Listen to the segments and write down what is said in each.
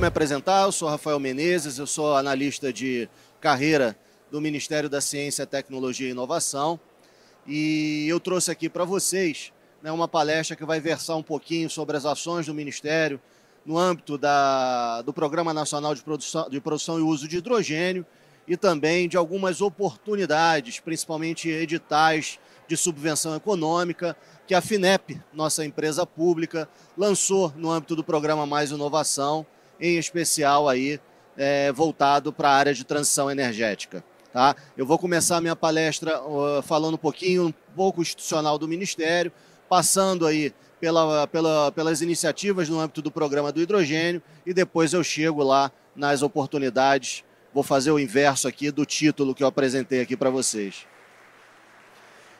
me apresentar, eu sou Rafael Menezes, eu sou analista de carreira do Ministério da Ciência, Tecnologia e Inovação. E eu trouxe aqui para vocês né, uma palestra que vai versar um pouquinho sobre as ações do Ministério no âmbito da, do Programa Nacional de Produção, de Produção e Uso de Hidrogênio e também de algumas oportunidades, principalmente editais de subvenção econômica, que a FINEP, nossa empresa pública, lançou no âmbito do programa Mais Inovação em especial aí é, voltado para a área de transição energética. Tá? Eu vou começar a minha palestra uh, falando um pouquinho, um pouco institucional do Ministério, passando aí pela, pela, pelas iniciativas no âmbito do programa do hidrogênio e depois eu chego lá nas oportunidades. Vou fazer o inverso aqui do título que eu apresentei aqui para vocês.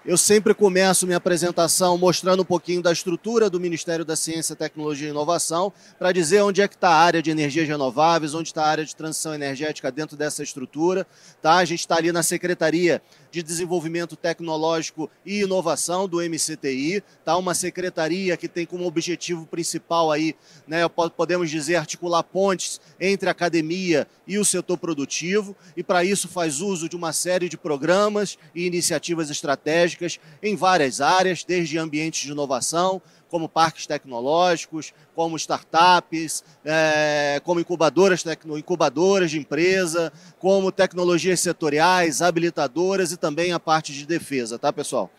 Eu sempre começo minha apresentação mostrando um pouquinho da estrutura do Ministério da Ciência, Tecnologia e Inovação, para dizer onde é que está a área de energias renováveis, onde está a área de transição energética dentro dessa estrutura. Tá? A gente está ali na Secretaria de Desenvolvimento Tecnológico e Inovação do MCTI, tá? uma secretaria que tem como objetivo principal aí, né, podemos dizer, articular pontes entre a academia e o setor produtivo, e para isso faz uso de uma série de programas e iniciativas estratégicas em várias áreas, desde ambientes de inovação, como parques tecnológicos, como startups, é, como incubadoras, tecno, incubadoras de empresa, como tecnologias setoriais, habilitadoras e também a parte de defesa, tá, pessoal?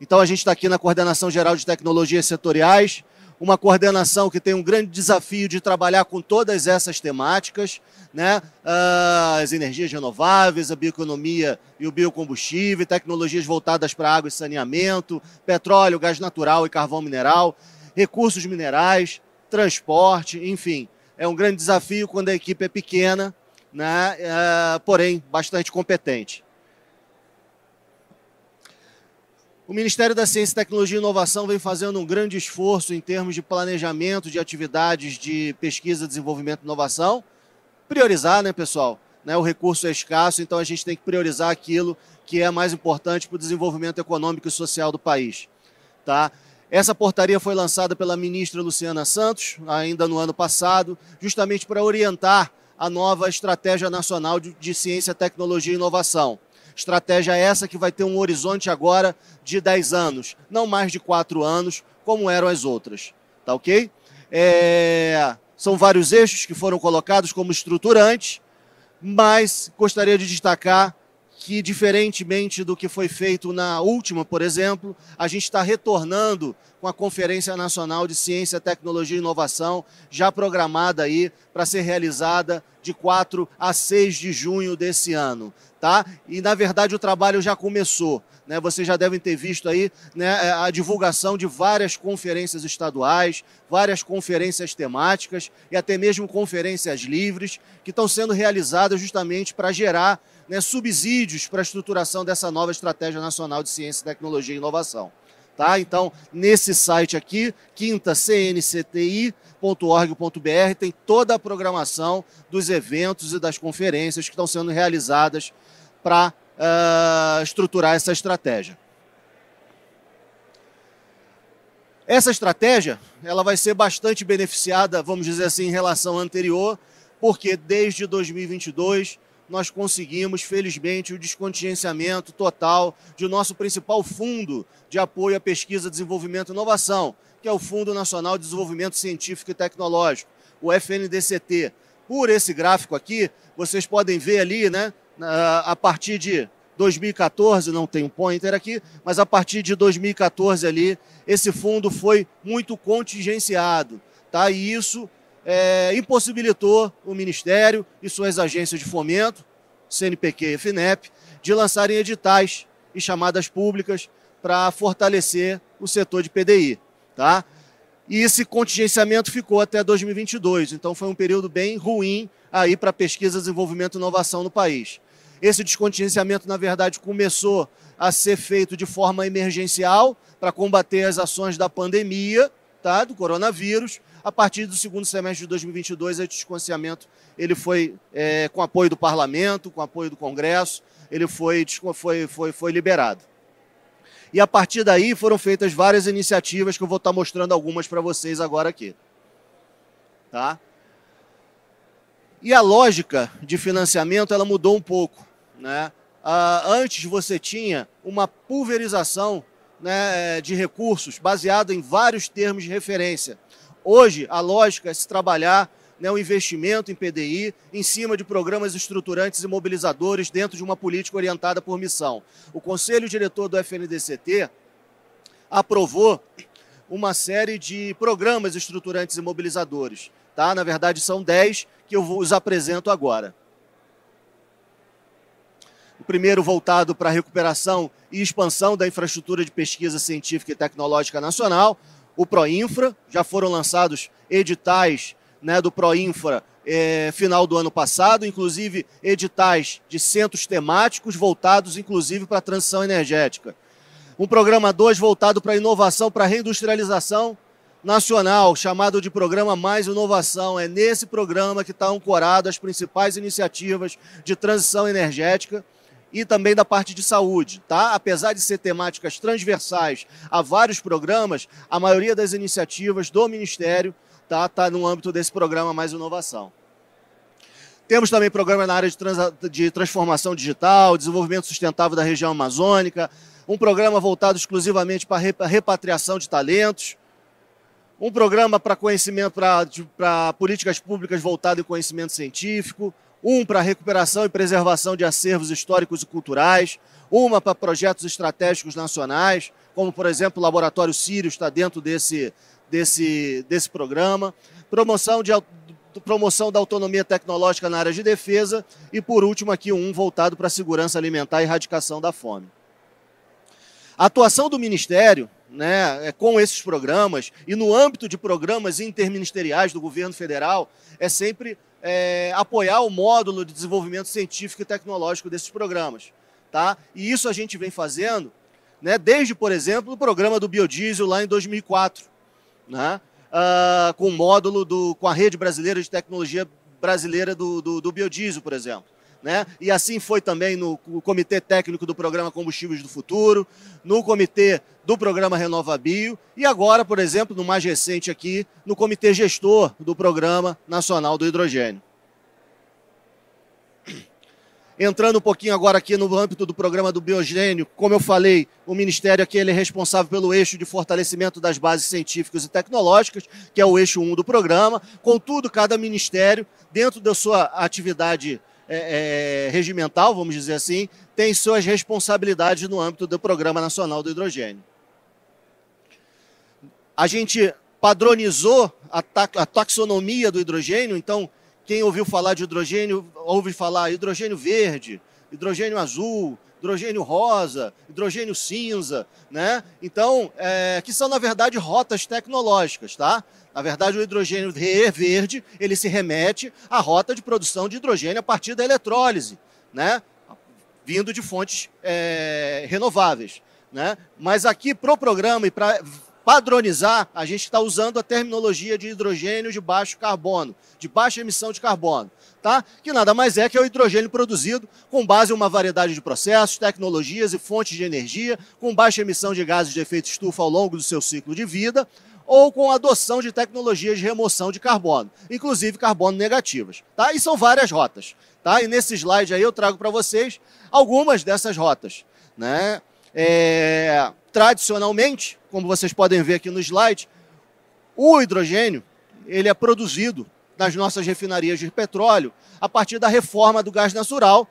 Então, a gente está aqui na Coordenação Geral de Tecnologias Setoriais, uma coordenação que tem um grande desafio de trabalhar com todas essas temáticas, né? Ah, as energias renováveis, a bioeconomia e o biocombustível, tecnologias voltadas para água e saneamento, petróleo, gás natural e carvão mineral, recursos minerais, transporte, enfim. É um grande desafio quando a equipe é pequena, né? Ah, porém bastante competente. O Ministério da Ciência, Tecnologia e Inovação vem fazendo um grande esforço em termos de planejamento de atividades de pesquisa, desenvolvimento e inovação. Priorizar, né, pessoal? Né, o recurso é escasso, então a gente tem que priorizar aquilo que é mais importante para o desenvolvimento econômico e social do país. Tá? Essa portaria foi lançada pela ministra Luciana Santos, ainda no ano passado, justamente para orientar a nova Estratégia Nacional de Ciência, Tecnologia e Inovação. Estratégia é essa que vai ter um horizonte agora de 10 anos, não mais de 4 anos, como eram as outras. Tá ok? É... São vários eixos que foram colocados como estruturantes, mas gostaria de destacar que, diferentemente do que foi feito na última, por exemplo, a gente está retornando com a Conferência Nacional de Ciência, Tecnologia e Inovação, já programada aí para ser realizada de 4 a 6 de junho desse ano. Tá? E, na verdade, o trabalho já começou. Né? Vocês já devem ter visto aí né, é, a divulgação de várias conferências estaduais, várias conferências temáticas e até mesmo conferências livres que estão sendo realizadas justamente para gerar né, subsídios para a estruturação dessa nova estratégia nacional de ciência, tecnologia e inovação. Tá? Então, nesse site aqui, quintacncti.org.br, tem toda a programação dos eventos e das conferências que estão sendo realizadas para uh, estruturar essa estratégia. Essa estratégia ela vai ser bastante beneficiada, vamos dizer assim, em relação à anterior, porque desde 2022 nós conseguimos, felizmente, o descontingenciamento total de nosso principal fundo de apoio à pesquisa, desenvolvimento e inovação, que é o Fundo Nacional de Desenvolvimento Científico e Tecnológico, o FNDCT. Por esse gráfico aqui, vocês podem ver ali, né, a partir de 2014, não tem um pointer aqui, mas a partir de 2014 ali, esse fundo foi muito contingenciado, tá? E isso é, impossibilitou o Ministério e suas agências de fomento CNPq e FINEP, de lançarem editais e chamadas públicas para fortalecer o setor de PDI. Tá? E esse contingenciamento ficou até 2022, então foi um período bem ruim aí para pesquisa, desenvolvimento e inovação no país. Esse descontingenciamento, na verdade, começou a ser feito de forma emergencial para combater as ações da pandemia, tá, do coronavírus, a partir do segundo semestre de 2022, esse desconfiamento ele foi é, com apoio do parlamento, com apoio do Congresso, ele foi, foi, foi, foi liberado. E a partir daí foram feitas várias iniciativas que eu vou estar mostrando algumas para vocês agora aqui. Tá? E a lógica de financiamento ela mudou um pouco. Né? Ah, antes você tinha uma pulverização né, de recursos baseada em vários termos de referência. Hoje, a lógica é se trabalhar né, o investimento em PDI em cima de programas estruturantes e mobilizadores dentro de uma política orientada por missão. O Conselho Diretor do FNDCT aprovou uma série de programas estruturantes e mobilizadores. Tá? Na verdade, são 10 que eu os apresento agora. O primeiro voltado para a recuperação e expansão da infraestrutura de pesquisa científica e tecnológica nacional, o Proinfra, já foram lançados editais né, do Proinfra é, final do ano passado, inclusive editais de centros temáticos voltados inclusive para a transição energética. Um programa 2 voltado para inovação, para reindustrialização nacional, chamado de Programa Mais Inovação. É nesse programa que está ancorado as principais iniciativas de transição energética e também da parte de saúde, tá? Apesar de ser temáticas transversais a vários programas, a maioria das iniciativas do Ministério tá, tá no âmbito desse programa Mais Inovação. Temos também programa na área de, trans, de transformação digital, desenvolvimento sustentável da região amazônica, um programa voltado exclusivamente para a repatriação de talentos, um programa para conhecimento, para políticas públicas voltado em conhecimento científico, um para recuperação e preservação de acervos históricos e culturais, uma para projetos estratégicos nacionais, como, por exemplo, o Laboratório Sírio está dentro desse, desse, desse programa, promoção, de, promoção da autonomia tecnológica na área de defesa e, por último, aqui um voltado para a segurança alimentar e erradicação da fome. A atuação do Ministério né, é, com esses programas e no âmbito de programas interministeriais do governo federal é sempre é, apoiar o módulo de desenvolvimento científico e tecnológico desses programas. Tá? E isso a gente vem fazendo né, desde, por exemplo, o programa do biodiesel lá em 2004, né, uh, com o módulo do, com a rede brasileira de tecnologia brasileira do, do, do biodiesel, por exemplo né? E assim foi também no Comitê Técnico do Programa Combustíveis do Futuro, no Comitê do Programa Renova Bio e agora, por exemplo, no mais recente aqui, no Comitê Gestor do Programa Nacional do Hidrogênio. Entrando um pouquinho agora aqui no âmbito do programa do biogênio, como eu falei, o Ministério aqui ele é responsável pelo eixo de fortalecimento das bases científicas e tecnológicas, que é o eixo 1 do programa. Contudo, cada ministério, dentro da sua atividade é, é, regimental, vamos dizer assim, tem suas responsabilidades no âmbito do Programa Nacional do Hidrogênio. A gente padronizou a, ta a taxonomia do hidrogênio, então quem ouviu falar de hidrogênio, ouve falar hidrogênio verde, hidrogênio azul, hidrogênio rosa, hidrogênio cinza, né? Então, é, que são, na verdade, rotas tecnológicas, tá? Na verdade, o hidrogênio verde, ele se remete à rota de produção de hidrogênio a partir da eletrólise, né? Vindo de fontes é, renováveis, né? Mas aqui, para o programa e para padronizar, a gente está usando a terminologia de hidrogênio de baixo carbono, de baixa emissão de carbono, tá? que nada mais é que é o hidrogênio produzido com base em uma variedade de processos, tecnologias e fontes de energia, com baixa emissão de gases de efeito estufa ao longo do seu ciclo de vida, ou com adoção de tecnologias de remoção de carbono, inclusive carbono negativas. Tá? E são várias rotas. Tá? E nesse slide aí eu trago para vocês algumas dessas rotas. Né? É, tradicionalmente, como vocês podem ver aqui no slide, o hidrogênio ele é produzido nas nossas refinarias de petróleo a partir da reforma do gás natural,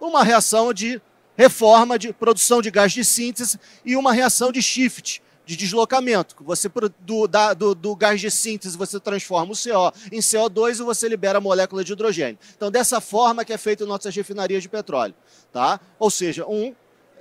uma reação de reforma de produção de gás de síntese e uma reação de shift, de deslocamento. Você do, da, do, do, gás de síntese você transforma o CO em CO2 e você libera a molécula de hidrogênio. Então, dessa forma que é feito nossas refinarias de petróleo. Tá? Ou seja, um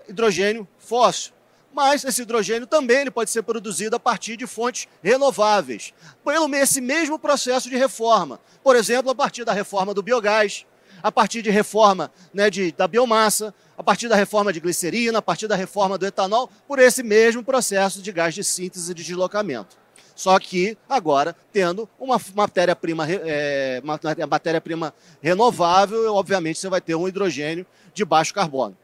hidrogênio fóssil. Mas esse hidrogênio também ele pode ser produzido a partir de fontes renováveis, pelo esse mesmo processo de reforma. Por exemplo, a partir da reforma do biogás, a partir de reforma né, de, da biomassa, a partir da reforma de glicerina, a partir da reforma do etanol, por esse mesmo processo de gás de síntese e de deslocamento. Só que agora tendo uma matéria-prima é, matéria-prima renovável, obviamente você vai ter um hidrogênio de baixo carbono.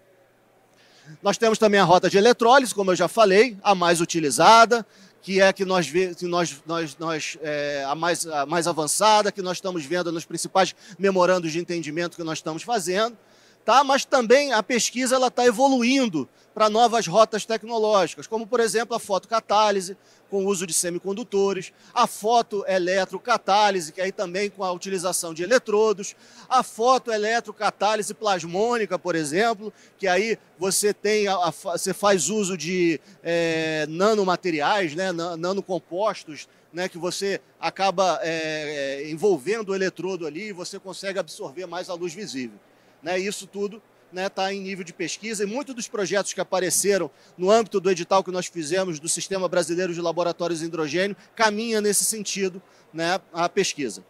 Nós temos também a rota de eletrólise, como eu já falei, a mais utilizada, que é que nós, que nós, nós, nós é, a, mais, a mais avançada, que nós estamos vendo nos principais memorandos de entendimento que nós estamos fazendo tá? mas também a pesquisa está evoluindo para novas rotas tecnológicas, como, por exemplo, a fotocatálise, com o uso de semicondutores, a fotoeletrocatálise, que aí também com a utilização de eletrodos, a fotoeletrocatálise plasmônica, por exemplo, que aí você tem a, a, você faz uso de é, nanomateriais, né, nanocompostos, né, que você acaba é, envolvendo o eletrodo ali e você consegue absorver mais a luz visível. Né? Isso tudo está né, tá em nível de pesquisa e muitos dos projetos que apareceram no âmbito do edital que nós fizemos do Sistema Brasileiro de Laboratórios de Hidrogênio caminha nesse sentido né, a pesquisa.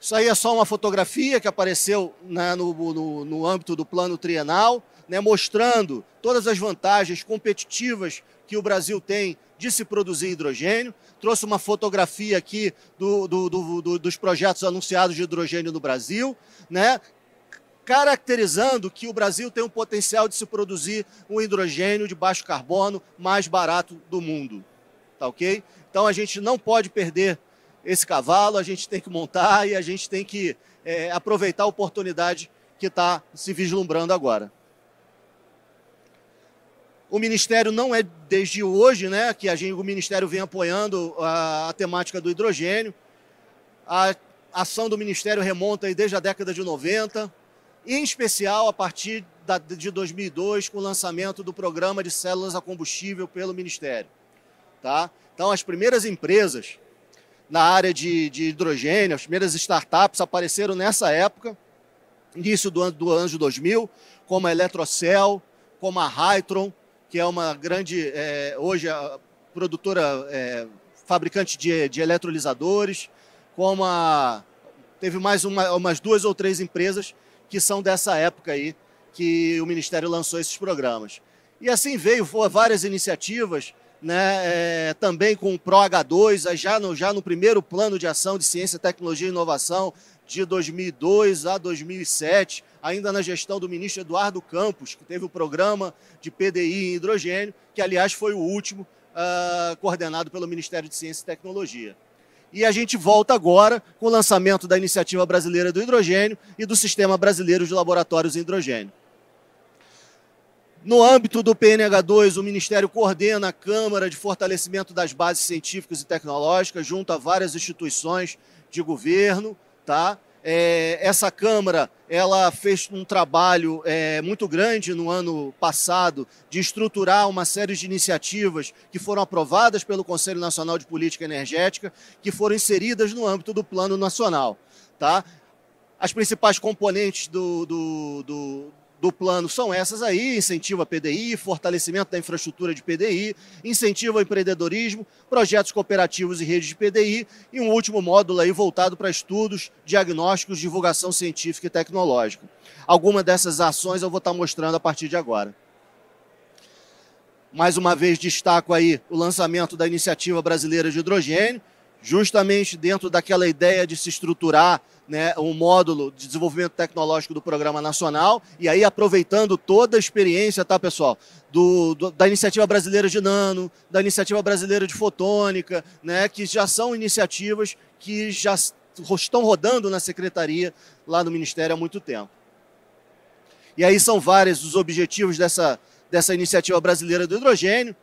Isso aí é só uma fotografia que apareceu né, no, no, no, âmbito do plano trienal, né, mostrando todas as vantagens competitivas que o Brasil tem de se produzir hidrogênio. Trouxe uma fotografia aqui do, do, do, dos projetos anunciados de hidrogênio no Brasil, né? caracterizando que o Brasil tem um potencial de se produzir um hidrogênio de baixo carbono mais barato do mundo. Tá ok? Então a gente não pode perder esse cavalo, a gente tem que montar e a gente tem que é, aproveitar a oportunidade que está se vislumbrando agora. O Ministério não é desde hoje né, que a gente, o Ministério vem apoiando a, a temática do hidrogênio. A ação do Ministério remonta desde a década de 90, em especial a partir da, de 2002, com o lançamento do programa de células a combustível pelo Ministério. Tá? Então, as primeiras empresas na área de, de hidrogênio, as primeiras startups apareceram nessa época, início do ano do ano 2000, como a Eletrocel, como a Hytron, que é uma grande, é, hoje, a produtora, é, fabricante de, de eletrolisadores, como a, teve mais uma, umas duas ou três empresas que são dessa época aí que o Ministério lançou esses programas. E assim veio, foram várias iniciativas, né, é, também com o ProH2, já no, já no primeiro plano de ação de ciência, tecnologia e inovação, de 2002 a 2007, ainda na gestão do ministro Eduardo Campos, que teve o programa de PDI em hidrogênio, que, aliás, foi o último uh, coordenado pelo Ministério de Ciência e Tecnologia. E a gente volta agora com o lançamento da Iniciativa Brasileira do Hidrogênio e do Sistema Brasileiro de Laboratórios em Hidrogênio. No âmbito do PNH2, o Ministério coordena a Câmara de Fortalecimento das Bases Científicas e Tecnológicas, junto a várias instituições de governo, tá? É, essa Câmara ela fez um trabalho é, muito grande no ano passado de estruturar uma série de iniciativas que foram aprovadas pelo Conselho Nacional de Política Energética, que foram inseridas no âmbito do Plano Nacional. Tá? As principais componentes do, do, do do plano são essas aí: incentivo a PDI, fortalecimento da infraestrutura de PDI, incentivo ao empreendedorismo, projetos cooperativos e redes de PDI, e um último módulo aí voltado para estudos, diagnósticos, divulgação científica e tecnológica. Alguma dessas ações eu vou estar mostrando a partir de agora. Mais uma vez destaco aí o lançamento da iniciativa brasileira de hidrogênio, justamente dentro daquela ideia de se estruturar né, um módulo de desenvolvimento tecnológico do Programa Nacional, e aí aproveitando toda a experiência, tá, pessoal, do, do, da Iniciativa Brasileira de Nano, da Iniciativa Brasileira de Fotônica, né, que já são iniciativas que já estão rodando na Secretaria, lá no Ministério, há muito tempo. E aí são vários os objetivos dessa, dessa Iniciativa Brasileira do Hidrogênio,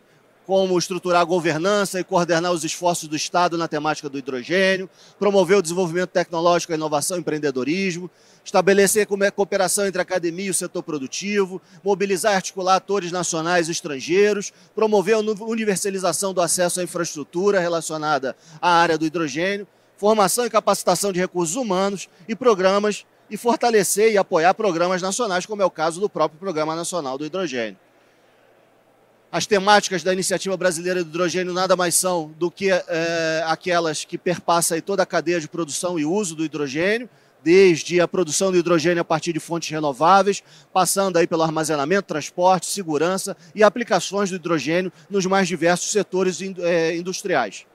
como estruturar a governança e coordenar os esforços do Estado na temática do hidrogênio, promover o desenvolvimento tecnológico, a inovação e empreendedorismo, estabelecer cooperação entre a academia e o setor produtivo, mobilizar e articular atores nacionais e estrangeiros, promover a universalização do acesso à infraestrutura relacionada à área do hidrogênio, formação e capacitação de recursos humanos e programas e fortalecer e apoiar programas nacionais, como é o caso do próprio Programa Nacional do Hidrogênio. As temáticas da Iniciativa Brasileira do Hidrogênio nada mais são do que é, aquelas que perpassam toda a cadeia de produção e uso do hidrogênio, desde a produção do hidrogênio a partir de fontes renováveis, passando aí pelo armazenamento, transporte, segurança e aplicações do hidrogênio nos mais diversos setores é, industriais.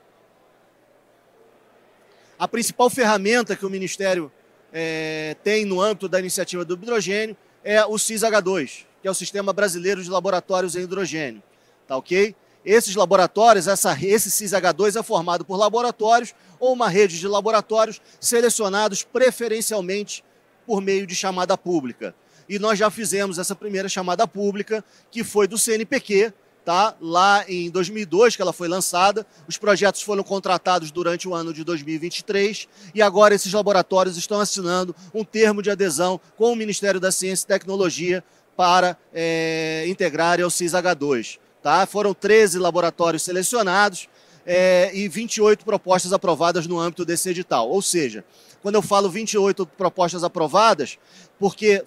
A principal ferramenta que o Ministério é, tem no âmbito da iniciativa do hidrogênio é o CISH2, que é o Sistema Brasileiro de Laboratórios em Hidrogênio tá ok? Esses laboratórios, essa, esse CISH2 é formado por laboratórios ou uma rede de laboratórios selecionados preferencialmente por meio de chamada pública. E nós já fizemos essa primeira chamada pública, que foi do CNPq, tá? lá em 2002, que ela foi lançada. Os projetos foram contratados durante o ano de 2023 e agora esses laboratórios estão assinando um termo de adesão com o Ministério da Ciência e Tecnologia para é, integrar ao CISH2. Tá? Foram 13 laboratórios selecionados é, e 28 propostas aprovadas no âmbito desse edital. Ou seja, quando eu falo 28 propostas aprovadas, porque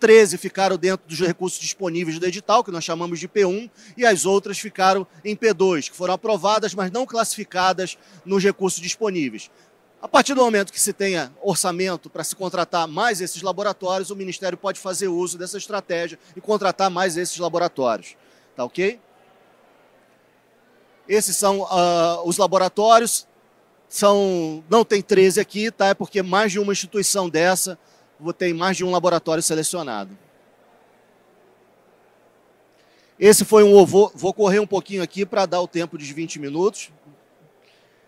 13 ficaram dentro dos recursos disponíveis do edital, que nós chamamos de P1, e as outras ficaram em P2, que foram aprovadas, mas não classificadas nos recursos disponíveis. A partir do momento que se tenha orçamento para se contratar mais esses laboratórios, o Ministério pode fazer uso dessa estratégia e contratar mais esses laboratórios. Tá ok? Esses são uh, os laboratórios. São, não tem 13 aqui, tá? É porque mais de uma instituição dessa tem mais de um laboratório selecionado. Esse foi um ovo. Vou correr um pouquinho aqui para dar o tempo de 20 minutos.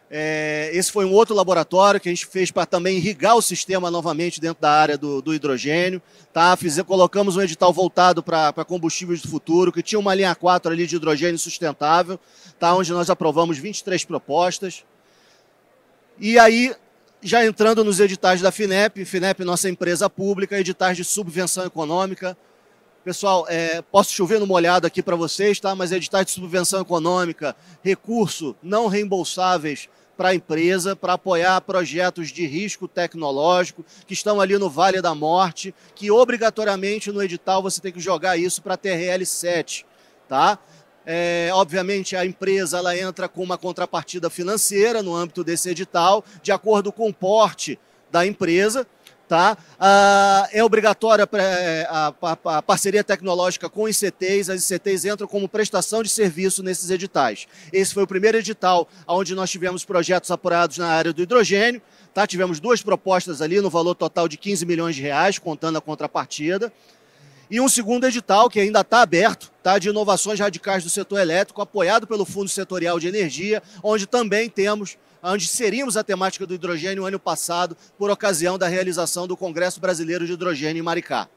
É, esse foi um outro laboratório que a gente fez para também irrigar o sistema novamente dentro da área do, do hidrogênio. Tá? Fiz, colocamos um edital voltado para combustíveis do futuro, que tinha uma linha 4 ali de hidrogênio sustentável, tá? onde nós aprovamos 23 propostas. E aí, já entrando nos editais da FINEP, FINEP, nossa empresa pública, editais de subvenção econômica, Pessoal, é, posso chover no molhado aqui para vocês, tá? Mas editais é de subvenção econômica, recurso não reembolsáveis para a empresa, para apoiar projetos de risco tecnológico que estão ali no Vale da Morte, que obrigatoriamente no edital você tem que jogar isso para a TRL7, tá? É, obviamente, a empresa ela entra com uma contrapartida financeira no âmbito desse edital, de acordo com o porte da empresa, Tá? Ah, é obrigatória a, a, a, parceria tecnológica com ICTs, as ICTs entram como prestação de serviço nesses editais. Esse foi o primeiro edital onde nós tivemos projetos apurados na área do hidrogênio, tá? tivemos duas propostas ali no valor total de 15 milhões de reais, contando a contrapartida e um segundo edital que ainda está aberto, tá, de inovações radicais do setor elétrico, apoiado pelo Fundo Setorial de Energia, onde também temos onde seríamos a temática do hidrogênio ano passado, por ocasião da realização do Congresso Brasileiro de Hidrogênio em Maricá.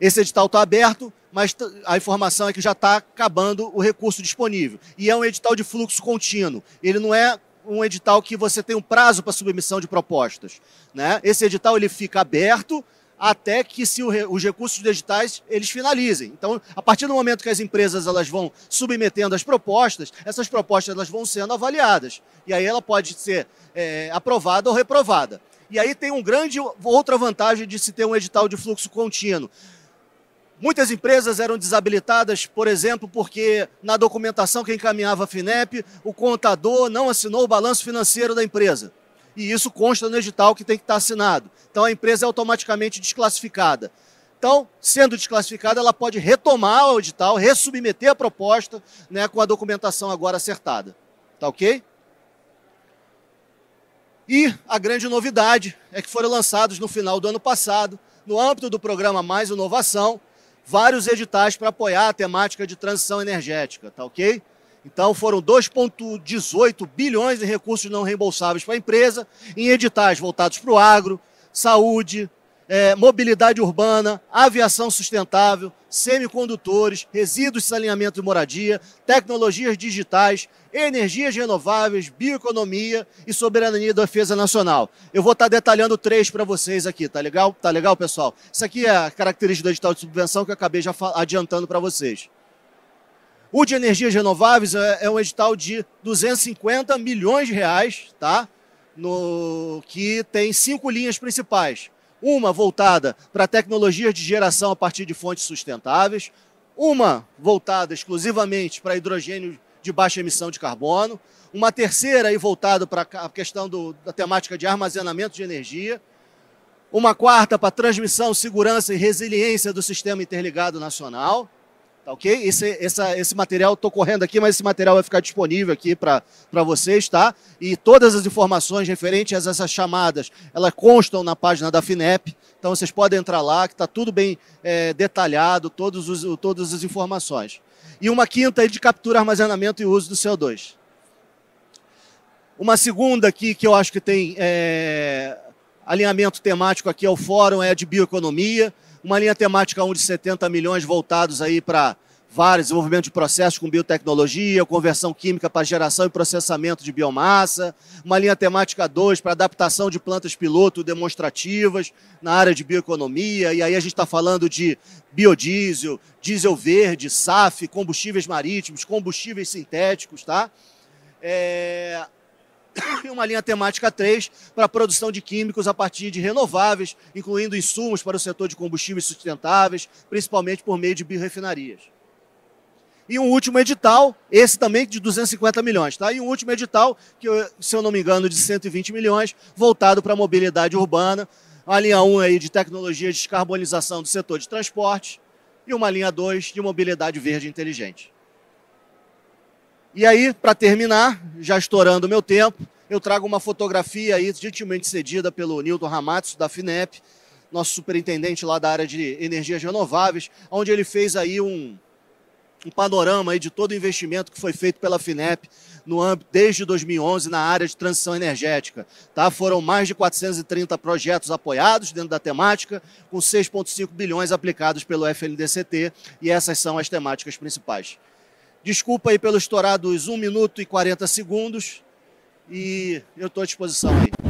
Esse edital está aberto, mas a informação é que já está acabando o recurso disponível. E é um edital de fluxo contínuo. Ele não é um edital que você tem um prazo para submissão de propostas. Né? Esse edital ele fica aberto até que se o, os recursos digitais eles finalizem. Então, a partir do momento que as empresas elas vão submetendo as propostas, essas propostas elas vão sendo avaliadas. E aí ela pode ser é, aprovada ou reprovada. E aí tem um grande outra vantagem de se ter um edital de fluxo contínuo. Muitas empresas eram desabilitadas, por exemplo, porque na documentação que encaminhava a FINEP, o contador não assinou o balanço financeiro da empresa e isso consta no edital que tem que estar assinado. Então a empresa é automaticamente desclassificada. Então, sendo desclassificada, ela pode retomar o edital, ressubmeter a proposta né, com a documentação agora acertada. Tá ok? E a grande novidade é que foram lançados no final do ano passado, no âmbito do programa Mais Inovação, vários editais para apoiar a temática de transição energética, tá ok? Então foram 2,18 bilhões em recursos não reembolsáveis para a empresa, em editais voltados para o agro, saúde, é, mobilidade urbana, aviação sustentável, semicondutores, resíduos, saneamento de moradia, tecnologias digitais, energias renováveis, bioeconomia e soberania da defesa nacional. Eu vou estar detalhando três para vocês aqui, tá legal? Tá legal, pessoal? Isso aqui é a característica do edital de subvenção que eu acabei já adiantando para vocês. O de energias renováveis é, é um edital de 250 milhões de reais, tá? No, que tem cinco linhas principais. Uma voltada para tecnologias de geração a partir de fontes sustentáveis, uma voltada exclusivamente para hidrogênio de baixa emissão de carbono, uma terceira aí voltada para a questão do, da temática de armazenamento de energia, uma quarta para transmissão, segurança e resiliência do sistema interligado nacional, Tá ok? Esse, essa, esse material, estou correndo aqui, mas esse material vai ficar disponível aqui para vocês, tá? E todas as informações referentes a essas chamadas, elas constam na página da FINEP, então vocês podem entrar lá, que está tudo bem é, detalhado, todos os, todas as informações. E uma quinta aí de captura, armazenamento e uso do CO2. Uma segunda aqui que eu acho que tem é, alinhamento temático aqui ao é fórum é a de bioeconomia uma linha temática 1 de 70 milhões voltados aí para vários desenvolvimento de processos com biotecnologia, conversão química para geração e processamento de biomassa, uma linha temática 2 para adaptação de plantas piloto demonstrativas na área de bioeconomia, e aí a gente está falando de biodiesel, diesel verde, SAF, combustíveis marítimos, combustíveis sintéticos, tá? É, e uma linha temática 3 para a produção de químicos a partir de renováveis, incluindo insumos para o setor de combustíveis sustentáveis, principalmente por meio de biorefinarias. E um último edital, esse também de 250 milhões, tá? E um último edital, que, se eu não me engano, de 120 milhões, voltado para a mobilidade urbana, a linha 1 aí de tecnologia de descarbonização do setor de transporte e uma linha 2 de mobilidade verde inteligente. E aí, para terminar, já estourando o meu tempo, eu trago uma fotografia aí, gentilmente cedida pelo Nilton Ramatsu, da FINEP, nosso superintendente lá da área de energias renováveis, onde ele fez aí um, um panorama aí de todo o investimento que foi feito pela FINEP no âmbito desde 2011 na área de transição energética. Tá? Foram mais de 430 projetos apoiados dentro da temática, com 6,5 bilhões aplicados pelo FNDCT, e essas são as temáticas principais. Desculpa aí pelo pelos estourados 1 minuto e 40 segundos. E eu estou à disposição aí.